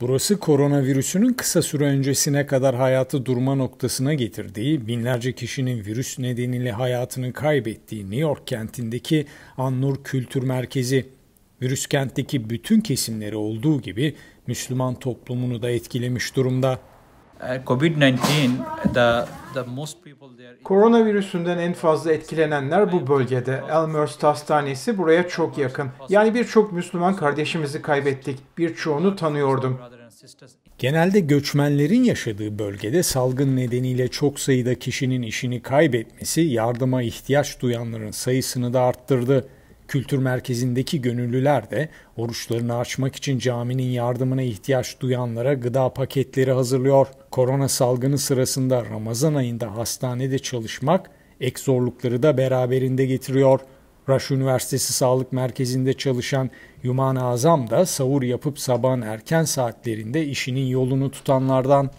Burası koronavirüsünün kısa süre öncesine kadar hayatı durma noktasına getirdiği, binlerce kişinin virüs nedeniyle hayatını kaybettiği New York kentindeki Annur Kültür Merkezi. Virüs kentteki bütün kesimleri olduğu gibi Müslüman toplumunu da etkilemiş durumda. Ee, COVID-19 the Koronavirüsünden en fazla etkilenenler bu bölgede. Elmhurst Hastanesi buraya çok yakın. Yani birçok Müslüman kardeşimizi kaybettik. Birçoğunu tanıyordum. Genelde göçmenlerin yaşadığı bölgede salgın nedeniyle çok sayıda kişinin işini kaybetmesi yardıma ihtiyaç duyanların sayısını da arttırdı. Kültür merkezindeki gönüllüler de oruçlarını açmak için caminin yardımına ihtiyaç duyanlara gıda paketleri hazırlıyor. Korona salgını sırasında Ramazan ayında hastanede çalışmak ek zorlukları da beraberinde getiriyor. Rush Üniversitesi Sağlık Merkezi'nde çalışan Yuman Azam da savur yapıp sabahın erken saatlerinde işinin yolunu tutanlardan.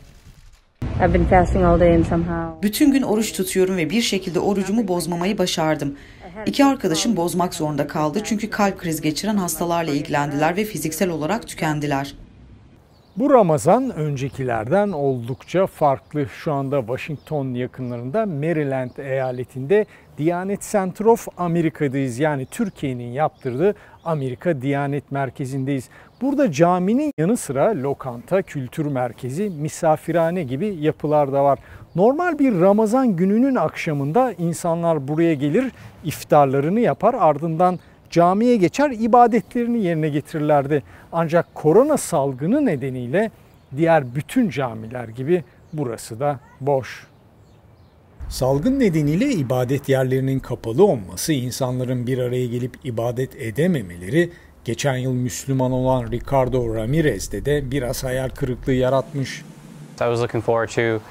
I've been fasting all day and somehow. Bütün gün oruç tutuyorum ve bir şekilde orucumu bozmamayı başardım. İki arkadaşım bozmak zorunda kaldı çünkü kalp kriz geçiren hastalarla ilgilendiler ve fiziksel olarak tükendiler. Bu Ramazan öncekilerden oldukça farklı. Şu anda Washington yakınlarında Maryland eyaletinde Diyanet Center of Amerika'dayız. Yani Türkiye'nin yaptırdığı Amerika Diyanet Merkezi'ndeyiz. Burada caminin yanı sıra lokanta, kültür merkezi, misafirhane gibi yapılar da var. Normal bir Ramazan gününün akşamında insanlar buraya gelir, iftarlarını yapar, ardından camiye geçer ibadetlerini yerine getirirlerdi. Ancak korona salgını nedeniyle diğer bütün camiler gibi burası da boş. Salgın nedeniyle ibadet yerlerinin kapalı olması, insanların bir araya gelip ibadet edememeleri geçen yıl Müslüman olan Ricardo Ramirez'de de biraz hayal kırıklığı yaratmış. I was looking forward to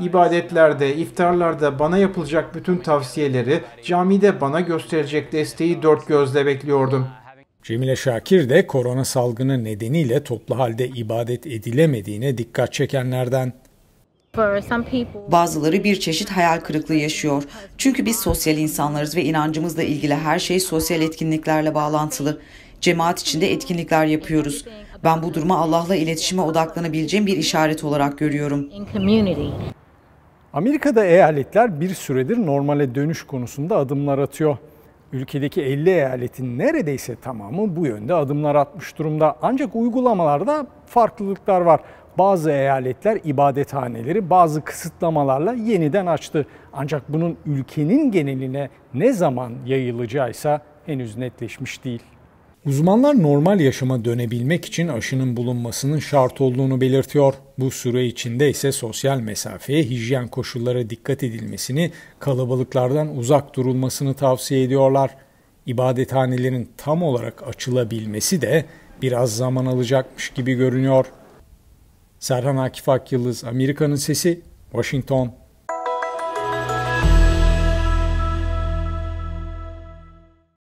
İbadetlerde, iftarlarda bana yapılacak bütün tavsiyeleri, camide bana gösterecek desteği dört gözle bekliyordum. Cemile Şakir de korona salgını nedeniyle toplu halde ibadet edilemediğine dikkat çekenlerden. Bazıları bir çeşit hayal kırıklığı yaşıyor. Çünkü biz sosyal insanlarız ve inancımızla ilgili her şey sosyal etkinliklerle bağlantılı. Cemaat içinde etkinlikler yapıyoruz. Ben bu durumu Allah'la iletişime odaklanabileceğim bir işaret olarak görüyorum. Amerika'da eyaletler bir süredir normale dönüş konusunda adımlar atıyor. Ülkedeki 50 eyaletin neredeyse tamamı bu yönde adımlar atmış durumda. Ancak uygulamalarda farklılıklar var. Bazı eyaletler ibadethaneleri bazı kısıtlamalarla yeniden açtı. Ancak bunun ülkenin geneline ne zaman yayılacağıysa henüz netleşmiş değil. Uzmanlar normal yaşama dönebilmek için aşının bulunmasının şart olduğunu belirtiyor. Bu süre içinde ise sosyal mesafeye, hijyen koşullara dikkat edilmesini, kalabalıklardan uzak durulmasını tavsiye ediyorlar. İbadethanelerin tam olarak açılabilmesi de biraz zaman alacakmış gibi görünüyor. Serhan Akif Ak Amerika'nın Sesi, Washington.